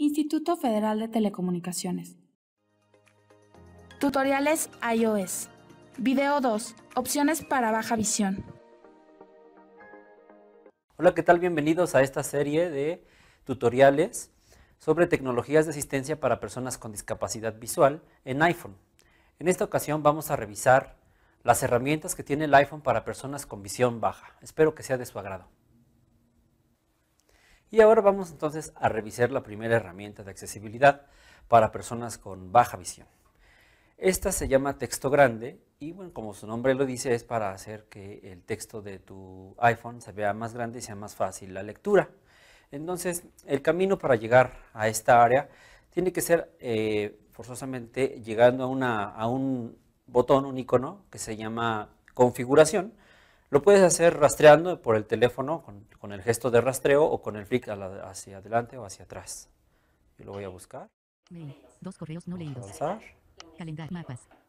Instituto Federal de Telecomunicaciones. Tutoriales iOS. Video 2. Opciones para baja visión. Hola, ¿qué tal? Bienvenidos a esta serie de tutoriales sobre tecnologías de asistencia para personas con discapacidad visual en iPhone. En esta ocasión vamos a revisar las herramientas que tiene el iPhone para personas con visión baja. Espero que sea de su agrado. Y ahora vamos entonces a revisar la primera herramienta de accesibilidad para personas con baja visión. Esta se llama texto grande y bueno, como su nombre lo dice, es para hacer que el texto de tu iPhone se vea más grande y sea más fácil la lectura. Entonces, el camino para llegar a esta área tiene que ser eh, forzosamente llegando a un botón, un icono que se llama configuración, lo puedes hacer rastreando por el teléfono con, el gesto de rastreo o con el flick hacia adelante o hacia atrás. Yo lo voy a buscar. Dos correos no leídos.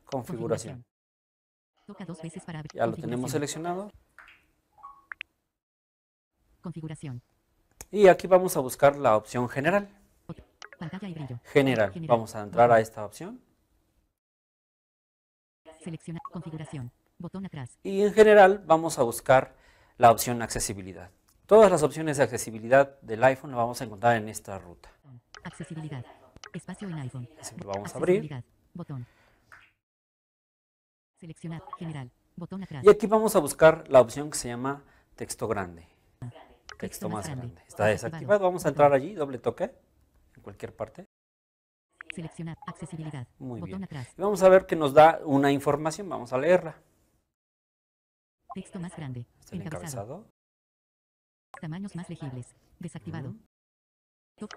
Configuración. Ya lo tenemos seleccionado. Configuración. Y aquí vamos a buscar la opción general. General. general. Vamos a entrar a esta opción. Seleccionar configuración. Y en general vamos a buscar la opción accesibilidad. Todas las opciones de accesibilidad del iPhone las vamos a encontrar en esta ruta. Accesibilidad. iPhone. Así vamos a abrir. General. Y aquí vamos a buscar la opción que se llama texto grande. Texto, más grande. Está desactivado. Vamos a entrar allí. Doble toque. En cualquier parte. Seleccionar accesibilidad. Muy bien. Y vamos a ver que nos da una información. Vamos a leerla. Texto más grande. encabezado. Tamaños más legibles. Desactivado. Mm.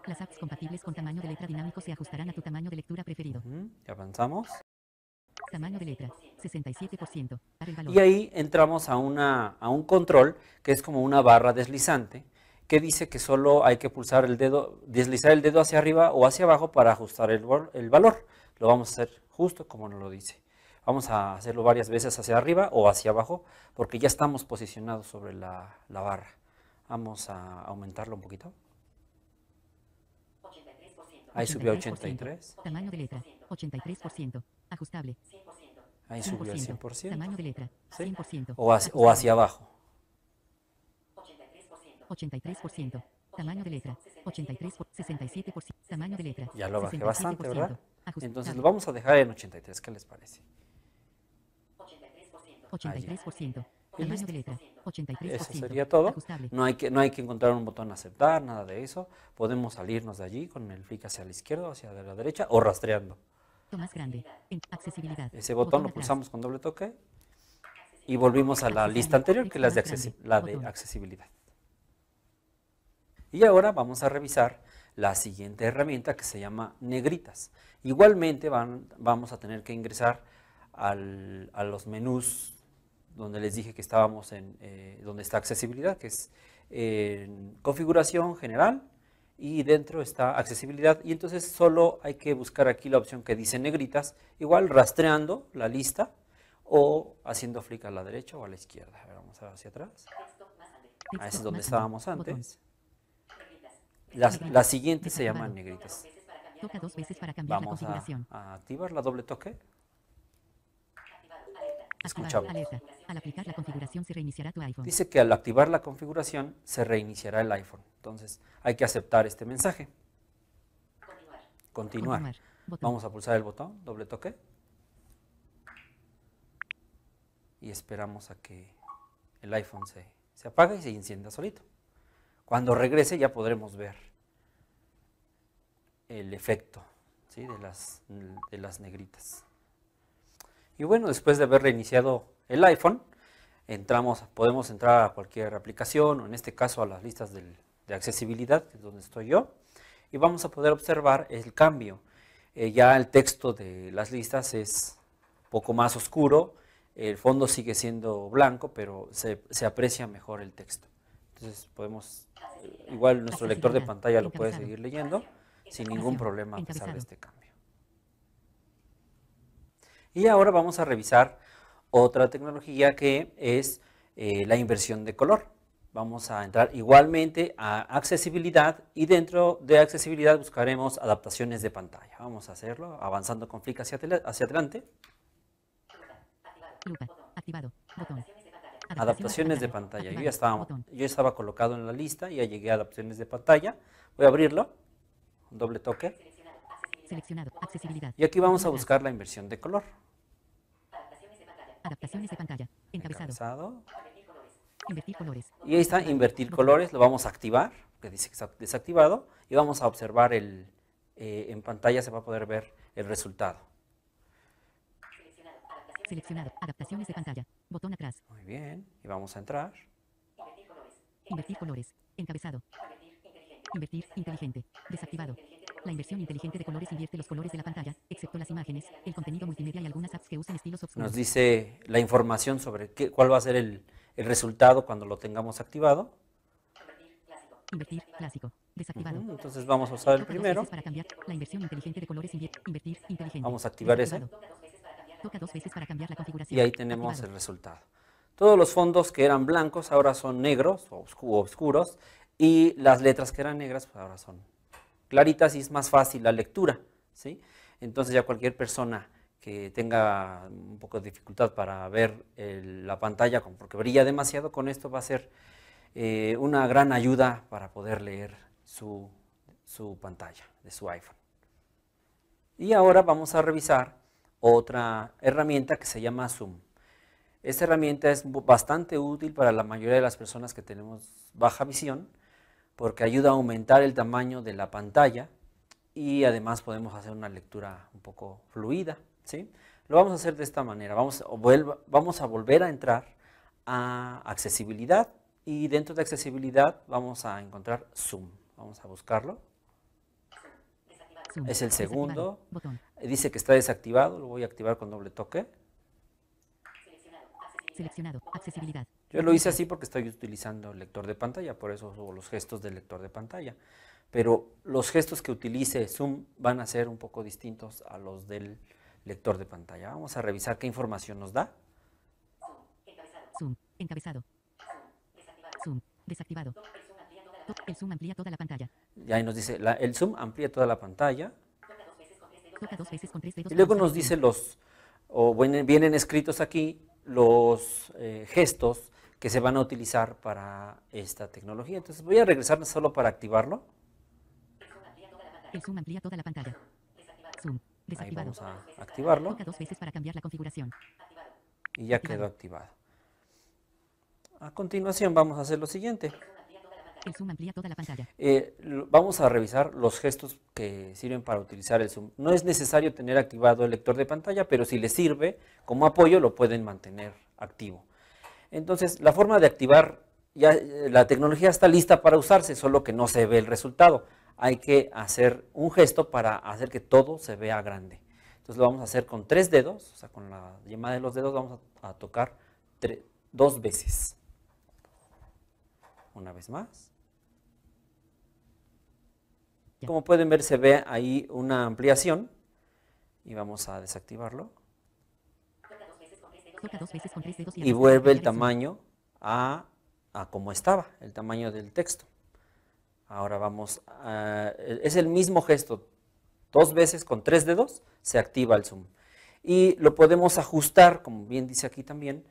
las apps compatibles con tamaño de letra dinámico se ajustarán a tu tamaño de lectura preferido. Mm, avanzamos. Tamaño de letra, 67%. Y ahí entramos a, una, a un control que es como una barra deslizante que dice que solo hay que pulsar el dedo, deslizar el dedo hacia arriba o hacia abajo para ajustar el, el valor. Lo vamos a hacer justo como nos lo dice. Vamos a hacerlo varias veces hacia arriba o hacia abajo porque ya estamos posicionados sobre la, la barra. Vamos a aumentarlo un poquito. 83%. Ahí subió a 83. Tamaño de letra. 83%. Ajustable. 100%. Ahí subió al 100%. Tamaño de letra. 100%. O, hacia, o hacia abajo. 83%. Tamaño de letra. 83 67%. Tamaño de letra. Ya lo bajé bastante, ¿verdad? Entonces lo vamos a dejar en 83. ¿Qué les parece? 83%. Eso sería todo. No hay, que, no hay que encontrar un botón aceptar, nada de eso. Podemos salirnos de allí con el clic hacia la izquierda, hacia la derecha o rastreando. accesibilidad. Ese botón, lo pulsamos con doble toque y volvimos a la lista anterior, que es la de accesibilidad. Y ahora vamos a revisar la siguiente herramienta que se llama negritas. Igualmente van, vamos a tener que ingresar al, a los menús donde les dije que estábamos en eh, donde está accesibilidad, que es configuración general y dentro está accesibilidad y entonces solo hay que buscar aquí la opción que dice negritas, igual rastreando la lista o haciendo flick a la derecha o a la izquierda. vamos hacia atrás. Ah, es donde estábamos antes. Las, siguientes se llaman negritas. Vamos a activar la doble toque. Al aplicar la configuración Dice que al activar la configuración se reiniciará el iPhone. Entonces hay que aceptar este mensaje. Continuar. Vamos a pulsar el botón, doble toque. Y esperamos a que el iPhone se, apague y se encienda solito. Cuando regrese ya podremos ver el efecto de las negritas. Y bueno, después de haber reiniciado el iPhone, entramos, podemos entrar a cualquier aplicación, o en este caso a las listas de accesibilidad, que es donde estoy yo, y vamos a poder observar el cambio. Eh, ya el texto de las listas es poco más oscuro, el fondo sigue siendo blanco, pero se, se aprecia mejor el texto. Entonces podemos, eh, igual nuestro lector de pantalla lo puede seguir leyendo sin ningún problema a pesar de este cambio. Y ahora vamos a revisar otra tecnología que es eh, la inversión de color. Vamos a entrar igualmente a accesibilidad y dentro de accesibilidad buscaremos adaptaciones de pantalla. Vamos a hacerlo avanzando con flick hacia, adelante. Adaptaciones de pantalla. Yo, ya estaba, colocado en la lista, y ya llegué a adaptaciones de pantalla. Voy a abrirlo. doble toque. Seleccionado. Accesibilidad. Y aquí vamos a buscar la inversión de color. Adaptaciones de pantalla. Encabezado. Invertir colores. Y ahí está, invertir colores, lo vamos a activar, que dice desactivado, y vamos a observar el, eh, en pantalla se va a poder ver el resultado. Seleccionado, adaptaciones de pantalla, botón atrás. Muy bien, y vamos a entrar. Invertir colores, encabezado. Invertir inteligente, desactivado. La inversión inteligente de colores invierte los colores de la pantalla, excepto las imágenes, el contenido multimedia y algunas apps que usan estilos obscuros. Nos dice la información sobre cuál va a ser el, resultado cuando lo tengamos activado. Invertir, clásico. Desactivado. entonces vamos a usar el primero. Para cambiar la inversión inteligente invertir inteligente. Vamos a activar ese. Toca dos veces para cambiar la configuración. Y ahí tenemos el resultado. Todos los fondos que eran blancos ahora son negros o oscuros y las letras que eran negras pues ahora son claritas y es más fácil la lectura. ¿sí? Entonces ya cualquier persona que tenga un poco de dificultad para ver la pantalla porque brilla demasiado, con esto va a ser eh, una gran ayuda para poder leer su, su pantalla de su iPhone. Y ahora vamos a revisar otra herramienta que se llama Zoom. Esta herramienta es bastante útil para la mayoría de las personas que tenemos baja visión porque ayuda a aumentar el tamaño de la pantalla y además podemos hacer una lectura un poco fluida. ¿sí? Lo vamos a hacer de esta manera. Vamos, vamos a volver a entrar a accesibilidad y dentro de accesibilidad vamos a encontrar Zoom. Vamos a buscarlo. Es el segundo. Dice que está desactivado. Lo voy a activar con doble toque. Seleccionado. Accesibilidad. Yo lo hice así porque estoy utilizando el lector de pantalla, por eso los gestos del lector de pantalla. Pero los gestos que utilice Zoom van a ser un poco distintos a los del lector de pantalla. Vamos a revisar qué información nos da. Zoom, encabezado. Zoom, desactivado. El zoom amplía toda la pantalla. Y ahí nos dice, el zoom amplía toda la pantalla. Y luego nos dice los, o vienen, escritos aquí los eh, gestos que se van a utilizar para esta tecnología. Entonces voy a regresar solo para activarlo. zoom amplía toda la pantalla. Ahí vamos a activarlo. para cambiar la configuración. Y ya quedó activado. A continuación vamos a hacer lo siguiente. zoom amplía toda la pantalla. Eh, vamos a revisar los gestos que sirven para utilizar el zoom. No es necesario tener activado el lector de pantalla, pero si le sirve como apoyo lo pueden mantener activo. Entonces, la forma de activar, ya eh, la tecnología está lista para usarse, solo que no se ve el resultado. Hay que hacer un gesto para hacer que todo se vea grande. Entonces lo vamos a hacer con tres dedos, o sea, con la yema de los dedos vamos a, tocar dos veces. Una vez más. Como pueden ver, se ve ahí una ampliación y vamos a desactivarlo y vuelve el tamaño a, a como estaba, el tamaño del texto. Ahora vamos, e, es el mismo gesto, dos veces con tres dedos se activa el zoom. Y lo podemos ajustar, como bien dice aquí también,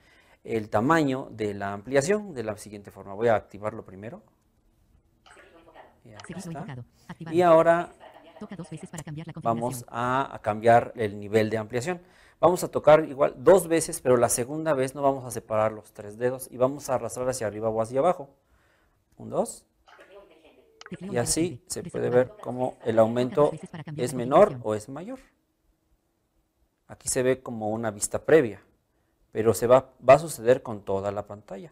el tamaño de la ampliación de la siguiente forma. Voy a activarlo primero. Y ahora Vamos a, cambiar el nivel de ampliación. Vamos a tocar igual dos veces, pero la segunda vez no vamos a separar los tres dedos y vamos a arrastrar hacia arriba o hacia abajo. Un, dos. Y así se puede ver cómo el aumento es menor o es mayor. Aquí se ve como una vista previa, pero se va, va a suceder con toda la pantalla.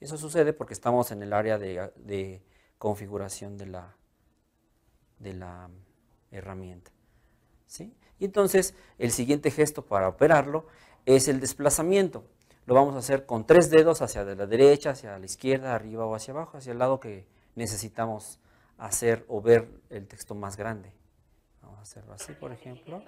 Eso sucede porque estamos en el área de, de configuración de la, de la herramienta. ¿sí? Y entonces el siguiente gesto para operarlo es el desplazamiento. Lo vamos a hacer con tres dedos hacia la derecha, hacia la izquierda, arriba o hacia abajo, hacia el lado que necesitamos hacer o ver el texto más grande. Vamos a hacerlo así, por ejemplo.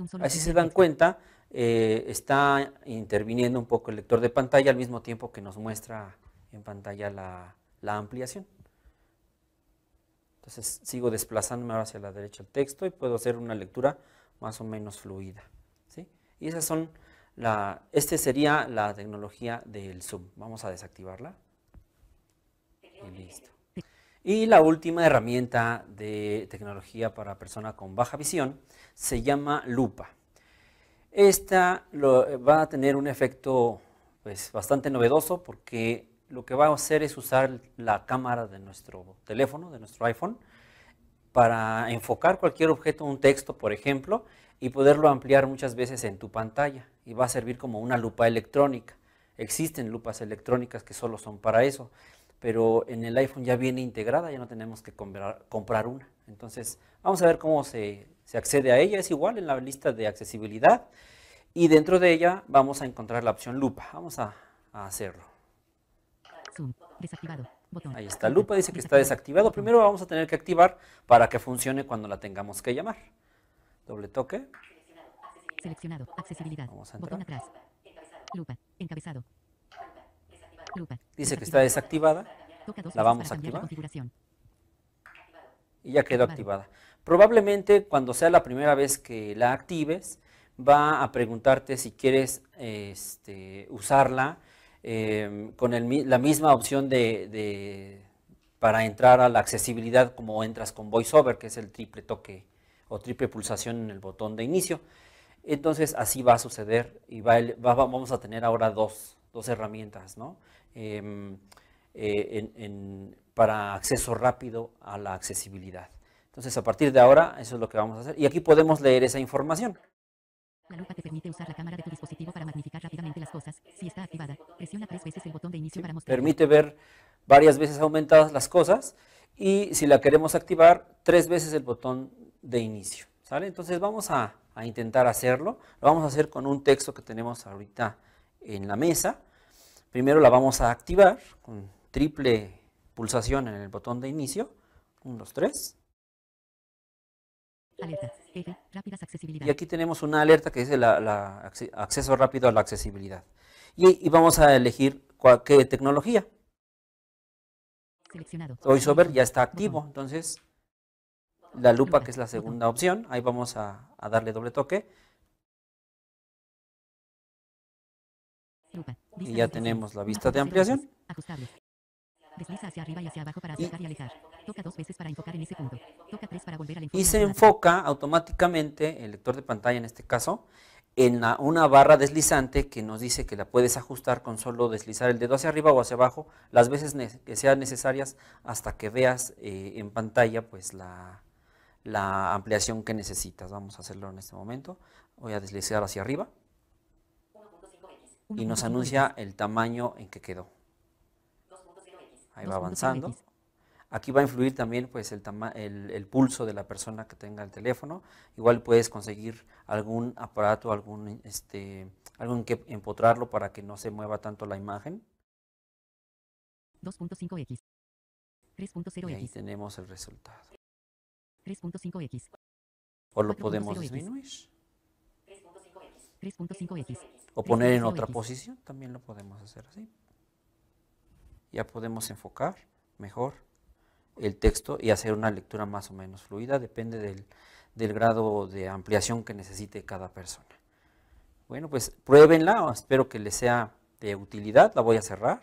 se Así se dan cuenta, eh, está interviniendo un poco el lector de pantalla al mismo tiempo que nos muestra en pantalla la ampliación. Entonces sigo desplazándome hacia la derecha el texto y puedo hacer una lectura más o menos fluida. ¿sí? Y esas son la, este sería la tecnología del Zoom. Vamos a desactivarla. Y listo. Y la última herramienta de tecnología para persona con baja visión se llama lupa. Esta va a tener un efecto pues, bastante novedoso porque lo que va a hacer es usar la cámara de nuestro teléfono, de nuestro iPhone, para enfocar cualquier objeto, un texto, por ejemplo, y poderlo ampliar muchas veces en tu pantalla. Y va a servir como una lupa electrónica. Existen lupas electrónicas que solo son para eso, pero en el iPhone ya viene integrada, ya no tenemos que comprar, una. Entonces, vamos a ver cómo se, accede a ella. Es igual en la lista de accesibilidad y dentro de ella vamos a encontrar la opción lupa. Vamos a hacerlo. Desactivado. Ahí está. Lupa dice que está desactivado. Primero vamos a tener que activar para que funcione cuando la tengamos que llamar. Doble toque. Seleccionado. Accesibilidad. Vamos a entrar. Lupa. Encabezado. Lupa. Dice que está desactivada. La vamos a activar. Y ya quedó activada. Probablemente cuando sea la primera vez que la actives, va a preguntarte si quieres este, usarla Em, con la misma opción de, para entrar a la accesibilidad como entras con VoiceOver, que es el triple toque o triple pulsación en el botón de inicio. Entonces así va a suceder y vamos a tener ahora dos, herramientas em, eh, para acceso rápido a la accesibilidad. Entonces a partir de ahora eso es lo que vamos a hacer y aquí podemos leer esa información. La lupa te permite usar la cámara de tu dispositivo para magnificar rápidamente las cosas. Si está activada, presiona tres veces el botón de inicio para mostrar. Permite ver varias veces aumentadas las cosas y si la queremos activar, tres veces el botón de inicio. ¿sale? Entonces vamos a, a intentar hacerlo. Lo vamos a hacer con un texto que tenemos ahorita en la mesa. Primero la vamos a activar con triple pulsación en el botón de inicio. 1, 2, 3. Y aquí tenemos una alerta que dice la, acceso rápido a la accesibilidad. Y, vamos a elegir qué tecnología. Seleccionado. VoiceOver ya está activo, entonces la lupa, que es la segunda opción, ahí vamos a, darle doble toque. y ya tenemos la vista de ampliación. Desliza hacia arriba y hacia abajo para Toca dos veces para enfocar en ese punto. Toca tres para volver al Y se enfoca automáticamente, el lector de pantalla en este caso, en una barra deslizante que nos dice que la puedes ajustar con solo deslizar el dedo hacia arriba o hacia abajo las veces que sean necesarias hasta que veas eh, en pantalla pues la ampliación que necesitas. Vamos a hacerlo en este momento. Voy a deslizar hacia arriba y nos anuncia el tamaño en que quedó ahí va avanzando. Aquí va a influir también pues, el, pulso de la persona que tenga el teléfono. Igual puedes conseguir algún aparato, algún, este, que empotrarlo para que no se mueva tanto la imagen. 2.5x. 3.0x. ahí tenemos el resultado. 3.5x. O lo podemos disminuir. 3.5x. O poner en otra posición, también lo podemos hacer así ya podemos enfocar mejor el texto y hacer una lectura más o menos fluida, depende del, grado de ampliación que necesite cada persona. Bueno, pues pruébenla, espero que les sea de utilidad, la voy a cerrar.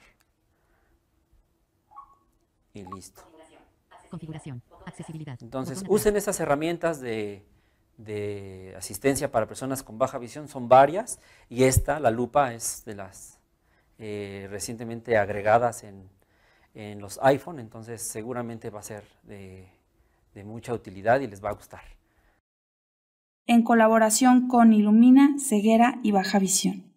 Y listo. Configuración, accesibilidad. Entonces, usen esas herramientas de, de asistencia para personas con baja visión, son varias, y esta, la lupa, es de las eh, recientemente agregadas en, en, los iPhone, entonces seguramente va a ser de, de mucha utilidad y les va a gustar. En colaboración con Ilumina, Ceguera y Baja Visión.